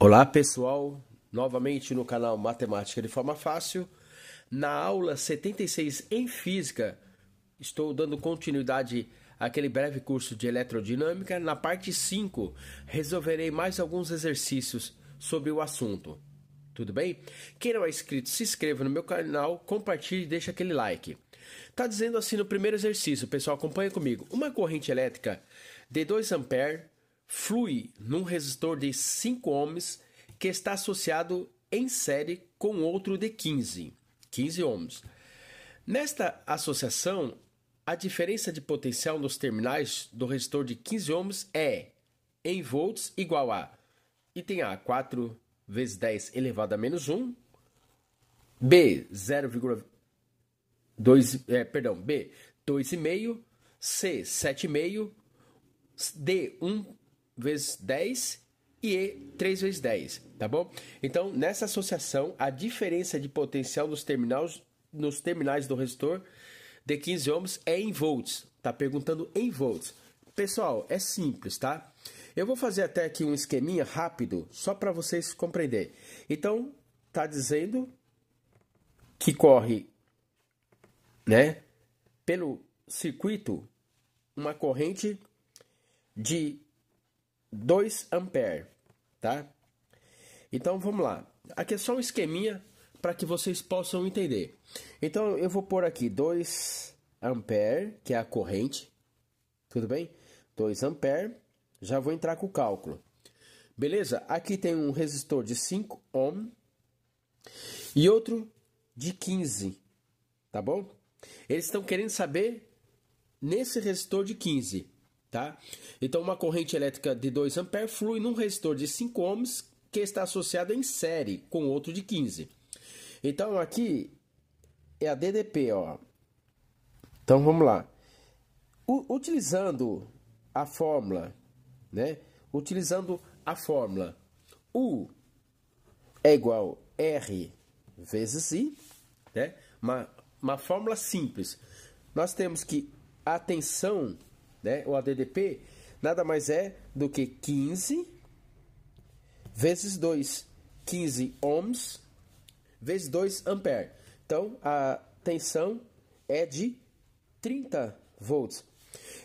Olá pessoal, novamente no canal Matemática de Forma Fácil. Na aula 76 em Física, estou dando continuidade àquele breve curso de eletrodinâmica. Na parte 5, resolverei mais alguns exercícios sobre o assunto. Tudo bem? Quem não é inscrito, se inscreva no meu canal, compartilhe e deixe aquele like. Tá dizendo assim no primeiro exercício, pessoal, acompanha comigo. Uma corrente elétrica de 2 amperes flui num resistor de 5 ohms que está associado em série com outro de 15, 15 ohms. Nesta associação, a diferença de potencial nos terminais do resistor de 15 ohms é em volts igual a item A 4 vezes 10 elevado a menos 1, B 0,2 é, perdão, B 2,5, C 7,5, D 1 vezes 10 e 3 vezes 10, tá bom? Então, nessa associação, a diferença de potencial nos terminais, nos terminais do resistor de 15 ohms é em volts. Tá perguntando em volts. Pessoal, é simples, tá? Eu vou fazer até aqui um esqueminha rápido, só para vocês compreenderem. Então, tá dizendo que corre, né, pelo circuito uma corrente de 2 ampere, tá? Então vamos lá. Aqui é só um esqueminha para que vocês possam entender. Então eu vou pôr aqui 2 ampere, que é a corrente. Tudo bem? 2 ampere. Já vou entrar com o cálculo. Beleza? Aqui tem um resistor de 5 ohm e outro de 15, tá bom? Eles estão querendo saber nesse resistor de 15 Tá? Então, uma corrente elétrica de 2 A flui num resistor de 5 ohms que está associado em série com outro de 15. Então, aqui é a DDP. Ó. Então, vamos lá. U utilizando a fórmula, né? Utilizando a fórmula U é igual R vezes I, né? Uma, uma fórmula simples. Nós temos que a tensão né? O ADDP nada mais é do que 15 vezes 2, 15 ohms vezes 2 ampere. Então a tensão é de 30 volts.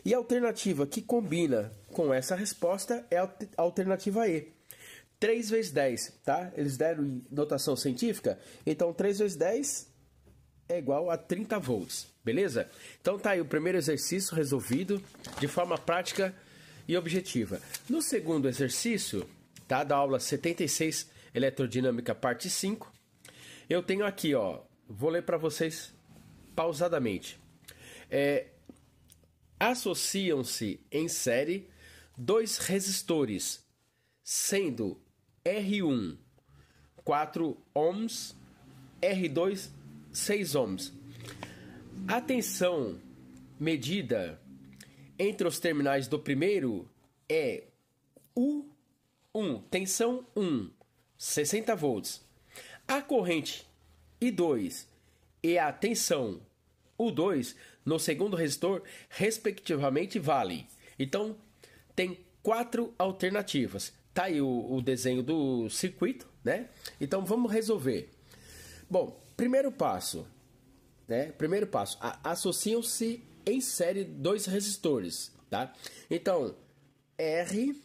E a alternativa que combina com essa resposta é a alternativa E. 3 vezes 10, tá? Eles deram em notação científica. Então 3 vezes 10 é igual a 30 volts, beleza? Então tá aí o primeiro exercício resolvido de forma prática e objetiva. No segundo exercício, tá da aula 76 Eletrodinâmica parte 5, eu tenho aqui, ó, vou ler para vocês pausadamente. É, associam-se em série dois resistores, sendo R1 4 ohms, R2 seis ohms. A tensão medida entre os terminais do primeiro é U1, tensão 1, 60 volts. A corrente I2 e a tensão U2 no segundo resistor, respectivamente, vale. Então, tem quatro alternativas. Tá aí o, o desenho do circuito, né? Então, vamos resolver. Bom, primeiro passo, né? Primeiro passo, associam-se em série dois resistores, tá? Então, R,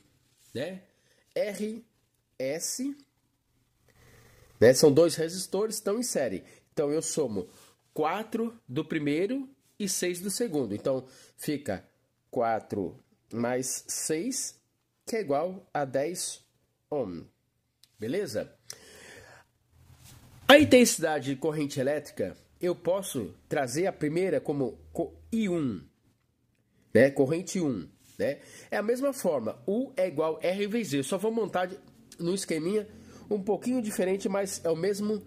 né? R, S, né? São dois resistores, estão em série. Então, eu somo 4 do primeiro e 6 do segundo. Então, fica 4 mais 6, que é igual a 10 ohm. Beleza? A intensidade de corrente elétrica, eu posso trazer a primeira como I1, né? corrente 1. Né? É a mesma forma, U é igual R vezes V. Eu só vou montar no esqueminha um pouquinho diferente, mas é o mesmo,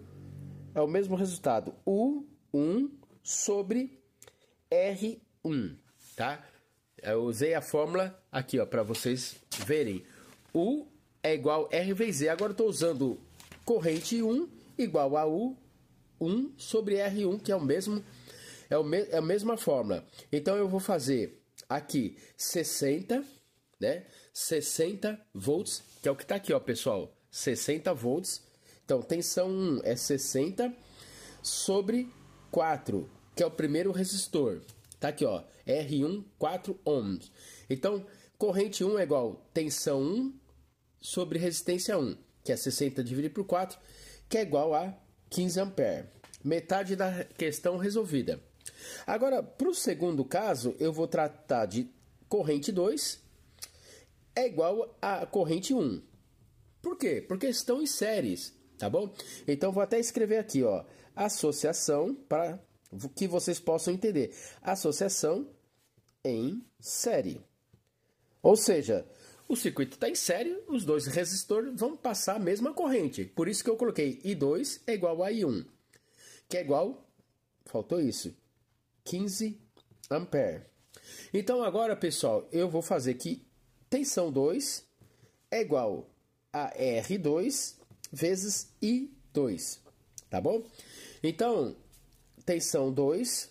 é o mesmo resultado. U1 sobre R1, tá? Eu usei a fórmula aqui, ó, para vocês verem. U é igual R vezes Z. Agora estou usando corrente 1 igual a U1 sobre R1, que é o mesmo, é, o me, é a mesma fórmula. Então eu vou fazer aqui 60, né? 60 volts, que é o que está aqui, ó, pessoal. 60 volts. Então, tensão 1 é 60 sobre 4, que é o primeiro resistor. Tá aqui, ó, R1, 4 ohms. Então, corrente 1 é igual tensão 1 sobre resistência 1, que é 60 dividido por 4, que é igual a 15 ampere. Metade da questão resolvida. Agora, para o segundo caso, eu vou tratar de corrente 2 é igual a corrente 1. Por quê? Porque estão em séries, tá bom? Então, vou até escrever aqui, ó, associação, para que vocês possam entender. Associação em série. Ou seja, o circuito está em série, os dois resistores vão passar a mesma corrente. Por isso que eu coloquei I2 é igual a I1, que é igual, faltou isso, 15 ampere. Então agora, pessoal, eu vou fazer que tensão 2 é igual a R2 vezes I2, tá bom? Então, tensão 2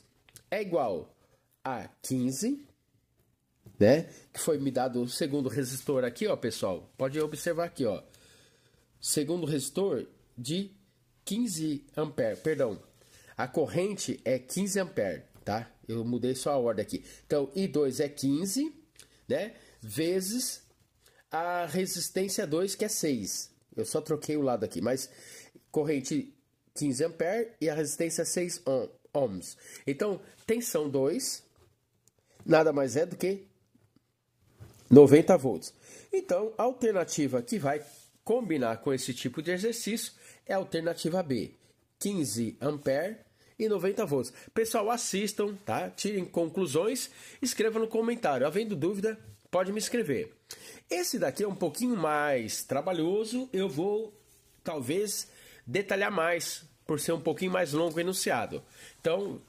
é igual a 15 né? Que foi me dado o segundo resistor aqui, ó, pessoal. Pode observar aqui, ó. Segundo resistor de 15 ampere, perdão. A corrente é 15 ampere, tá? Eu mudei só a ordem aqui. Então, I2 é 15, né? Vezes a resistência 2, que é 6. Eu só troquei o lado aqui, mas corrente 15 ampere e a resistência 6 ohms. Então, tensão 2 nada mais é do que 90 volts. Então, a alternativa que vai combinar com esse tipo de exercício é a alternativa B, 15 ampere e 90 volts. Pessoal, assistam, tá? Tirem conclusões, escrevam no comentário. Havendo dúvida, pode me escrever. Esse daqui é um pouquinho mais trabalhoso, eu vou talvez detalhar mais por ser um pouquinho mais longo o enunciado. Então,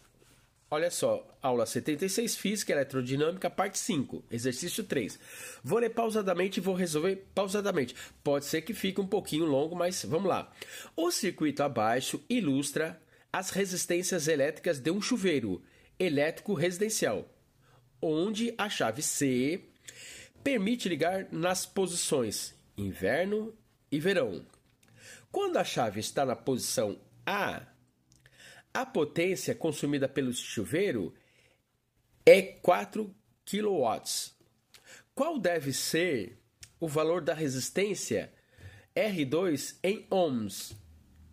Olha só, aula 76, Física Eletrodinâmica, parte 5, exercício 3. Vou ler pausadamente e vou resolver pausadamente. Pode ser que fique um pouquinho longo, mas vamos lá. O circuito abaixo ilustra as resistências elétricas de um chuveiro elétrico residencial, onde a chave C permite ligar nas posições inverno e verão. Quando a chave está na posição A, a potência consumida pelo chuveiro é 4 kW. Qual deve ser o valor da resistência R2 em ohms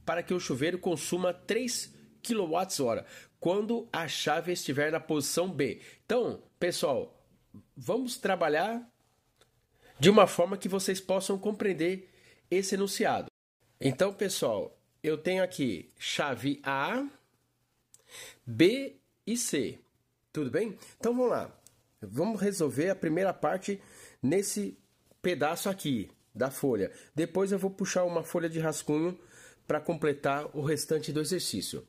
para que o chuveiro consuma 3 kWh quando a chave estiver na posição B? Então, pessoal, vamos trabalhar de uma forma que vocês possam compreender esse enunciado. Então, pessoal, eu tenho aqui chave A B e C. Tudo bem? Então vamos lá. Vamos resolver a primeira parte nesse pedaço aqui da folha. Depois eu vou puxar uma folha de rascunho para completar o restante do exercício.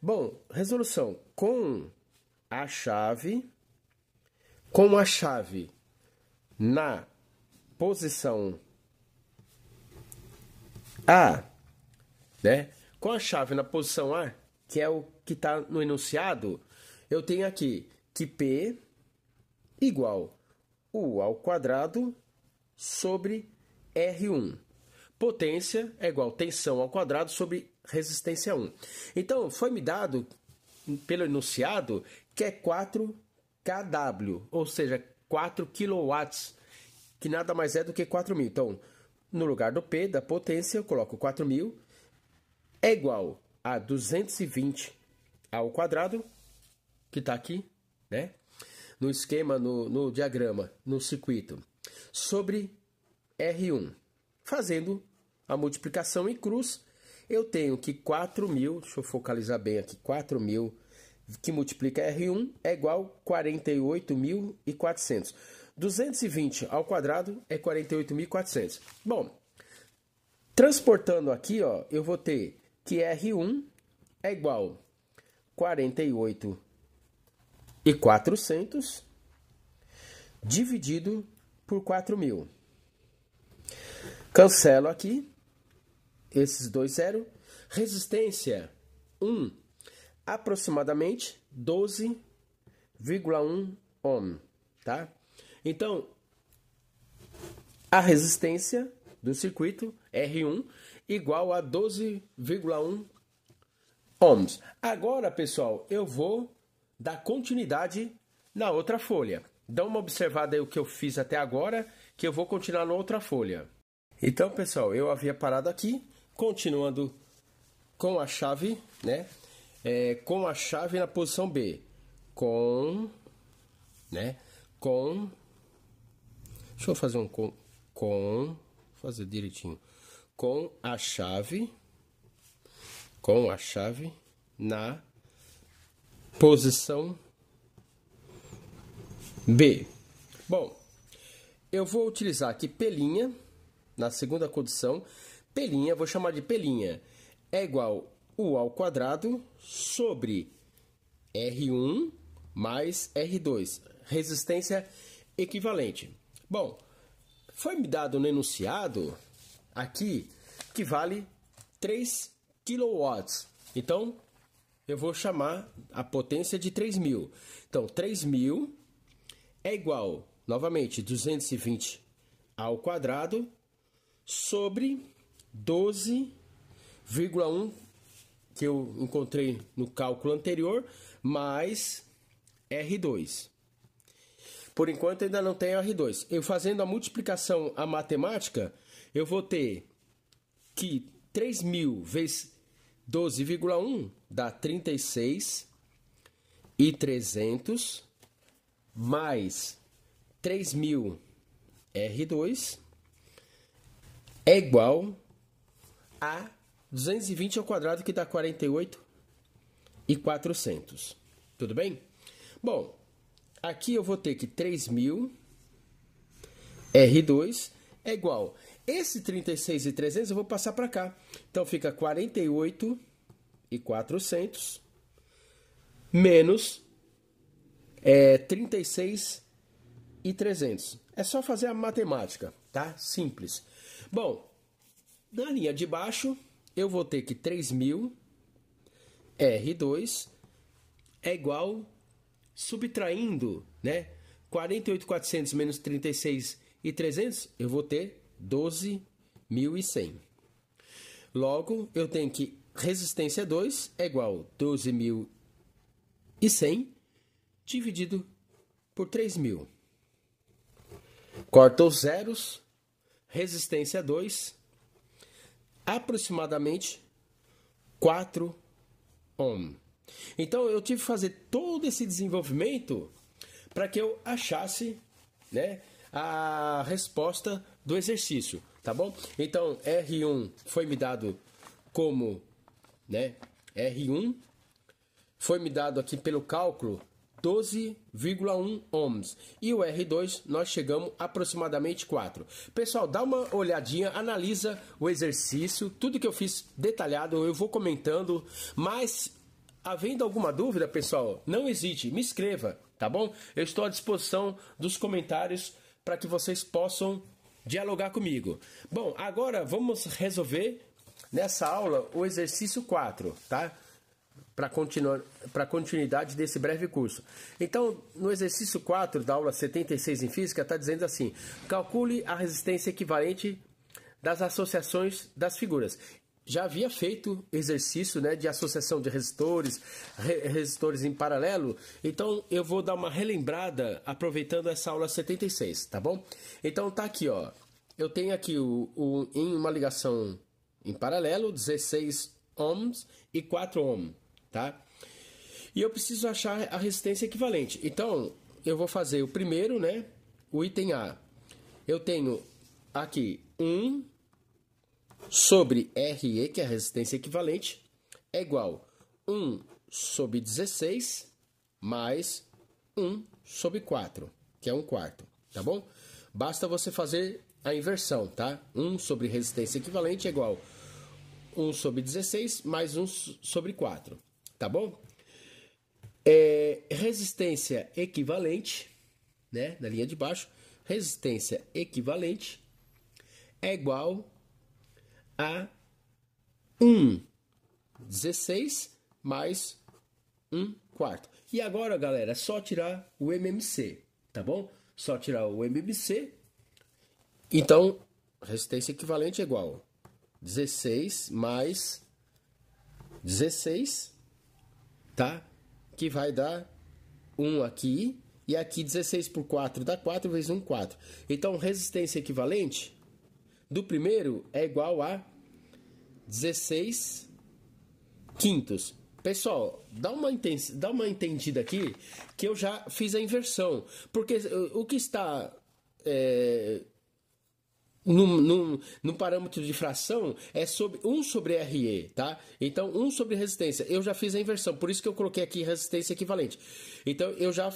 Bom, resolução com a chave com a chave na posição A, né? Com a chave na posição A, que é o que está no enunciado, eu tenho aqui que P igual U ao quadrado sobre R1. Potência é igual tensão ao quadrado sobre resistência 1. Então, foi me dado pelo enunciado que é 4 kW, ou seja, 4 kW, que nada mais é do que 4.000. Então, no lugar do P, da potência, eu coloco 4.000 é igual a 220 ao quadrado, que está aqui, né? No esquema, no, no diagrama, no circuito, sobre R1. Fazendo a multiplicação em cruz, eu tenho que 4.000, deixa eu focalizar bem aqui, 4.000 que multiplica R1 é igual a 48.400. 220 ao quadrado é 48.400. Bom, transportando aqui, ó, eu vou ter que R1 é igual a 48 e 400 dividido por 4.000. Cancelo aqui esses dois zero. Resistência 1, um, aproximadamente 12,1 ohm, tá? Então, a resistência do circuito R1 igual a 12,1 ohms. Agora, pessoal, eu vou dar continuidade na outra folha. Dá uma observada aí o que eu fiz até agora, que eu vou continuar na outra folha. Então, pessoal, eu havia parado aqui, continuando com a chave, né? É, com a chave na posição B. Com, né? Com. Deixa eu fazer um com. Com. fazer direitinho com a chave com a chave na posição B. Bom, eu vou utilizar aqui pelinha na segunda condição. Pelinha, vou chamar de pelinha, é igual U ao quadrado sobre R1 mais R2, resistência equivalente. Bom, foi me dado no enunciado aqui que vale 3 kW. Então, eu vou chamar a potência de 3000. Então, 3000 é igual, novamente, 220 ao quadrado sobre 12,1 que eu encontrei no cálculo anterior mais R2. Por enquanto ainda não tem R2. Eu fazendo a multiplicação a matemática, eu vou ter que 3.000 vezes 12,1 dá 36 e 300 mais 3.000 R2 é igual a 220 ao quadrado que dá 48 e 400. Tudo bem? Bom, Aqui eu vou ter que 3.000 R2 é igual. Esse 36 e 300 eu vou passar para cá. Então fica 48 e 400 menos é, 36 e 300. É só fazer a matemática, tá? Simples. Bom, na linha de baixo eu vou ter que 3.000 R2 é igual subtraindo, né, 48,400 menos 36,300, eu vou ter 12.100. Logo, eu tenho que resistência 2 é igual a 12.100 dividido por 3.000. Corta os zeros, resistência 2, aproximadamente 4 ohm. Então eu tive que fazer todo esse desenvolvimento para que eu achasse, né, a resposta do exercício, tá bom? Então R1 foi me dado como, né, R1 foi me dado aqui pelo cálculo 12,1 ohms. E o R2 nós chegamos aproximadamente 4. Pessoal, dá uma olhadinha, analisa o exercício, tudo que eu fiz detalhado, eu vou comentando, mas Havendo alguma dúvida, pessoal, não hesite, me escreva, tá bom? Eu estou à disposição dos comentários para que vocês possam dialogar comigo. Bom, agora vamos resolver nessa aula o exercício 4, tá? Para continuar para continuidade desse breve curso. Então, no exercício 4 da aula 76 em física, está dizendo assim: calcule a resistência equivalente das associações das figuras já havia feito exercício né, de associação de resistores, re resistores em paralelo, então eu vou dar uma relembrada aproveitando essa aula 76, tá bom? Então tá aqui, ó. Eu tenho aqui o, o em uma ligação em paralelo, 16 ohms e 4 ohm, tá? E eu preciso achar a resistência equivalente. Então, eu vou fazer o primeiro, né? O item A. Eu tenho aqui 1, sobre RE, que é a resistência equivalente, é igual 1 sobre 16 mais 1 sobre 4, que é 1 quarto, tá bom? Basta você fazer a inversão, tá? 1 sobre resistência equivalente é igual 1 sobre 16 mais 1 sobre 4, tá bom? É, resistência equivalente, né? Na linha de baixo, resistência equivalente é igual a 1. 16 mais 1 quarto. E agora, galera, é só tirar o MMC, tá bom? Só tirar o MMC. Então, resistência equivalente é igual 16 mais 16, tá? Que vai dar 1 aqui. E aqui 16 por 4 dá 4 vezes 1, 4. Então, resistência equivalente do primeiro é igual a 16 quintos. Pessoal, dá uma, dá uma entendida aqui que eu já fiz a inversão. Porque eh, o que está é, no no parâmetro de fração é sobre 1 sobre RE, tá? Então, 1 sobre resistência. Eu já fiz a inversão, por isso que eu coloquei aqui resistência equivalente. Então, eu já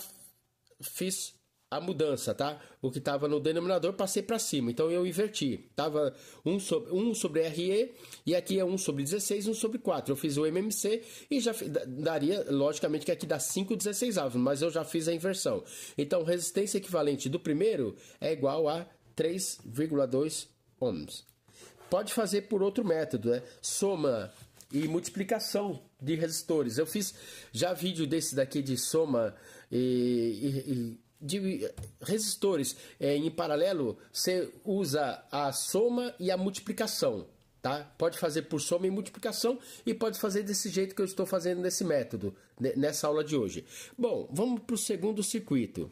fiz a mudança, tá? O que estava no denominador passei para cima, então eu inverti. Tava 1 sobre, um sobre RE e aqui é 1 sobre 16, 1 sobre 4. Eu fiz o MMC e já daria, logicamente que aqui dá 5 16 avos, mas eu já fiz a inversão. Então resistência equivalente do primeiro é igual a 3,2 ohms. Pode fazer por outro método, né? Soma e multiplicação de resistores. Eu fiz já vídeo desse daqui de soma e, e, e de eh, resistores é, em paralelo, você usa a soma e a multiplicação. Tá? Pode fazer por soma e multiplicação e pode fazer desse jeito que eu estou fazendo nesse método, nessa aula de hoje. Bom, vamos para o segundo circuito.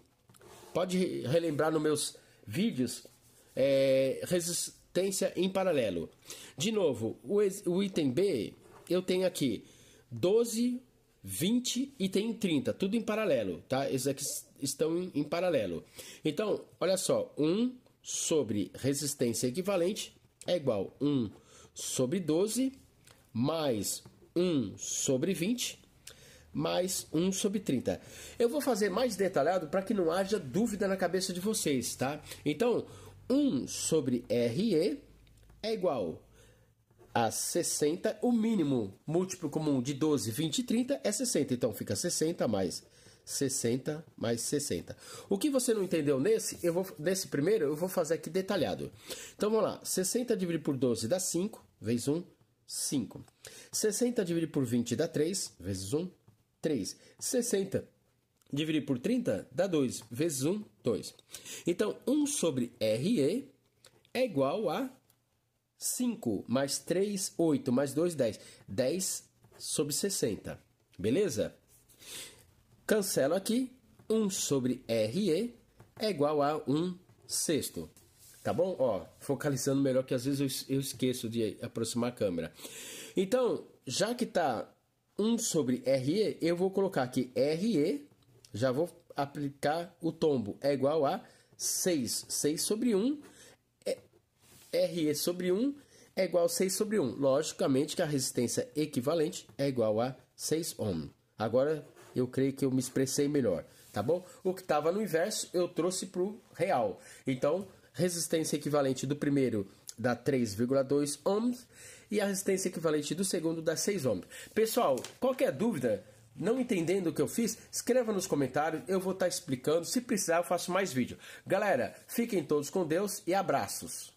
Pode relembrar nos meus vídeos é, resistência em paralelo. De novo, o, o item B eu tenho aqui 12 20 e tem 30, tudo em paralelo, tá? Esses aqui estão em, em paralelo. Então, olha só, 1 sobre resistência equivalente é igual 1 sobre 12 mais 1 sobre 20 mais 1 sobre 30. Eu vou fazer mais detalhado para que não haja dúvida na cabeça de vocês, tá? Então, 1 sobre RE é igual a 60. O mínimo múltiplo comum de 12, 20 e 30 é 60. Então fica 60 mais 60 mais 60. O que você não entendeu nesse, eu vou, nesse primeiro, eu vou fazer aqui detalhado. Então vamos lá. 60 dividido por 12 dá 5, vezes 1, 5. 60 dividido por 20 dá 3, vezes 1, 3. 60 dividido por 30 dá 2, vezes 1, 2. Então 1 sobre RE é igual a 5 mais 3, 8 mais 2, 10. 10 sobre 60. Beleza? Cancelo aqui. 1 sobre RE é igual a 1 sexto. Tá bom? Ó, focalizando melhor, que às vezes eu, eu esqueço de aproximar a câmera. Então, já que tá 1 sobre RE, eu vou colocar aqui RE, já vou aplicar o tombo, é igual a 6. 6 sobre 1 RE sobre 1 é igual a 6 sobre 1. Logicamente que a resistência equivalente é igual a 6 ohm. Agora eu creio que eu me expressei melhor, tá bom? O que estava no inverso eu trouxe para o real. Então, resistência equivalente do primeiro dá 3,2 ohms e a resistência equivalente do segundo dá 6 ohms. Pessoal, qualquer dúvida, não entendendo o que eu fiz, escreva nos comentários, eu vou estar tá explicando. Se precisar, eu faço mais vídeo. Galera, fiquem todos com Deus e abraços.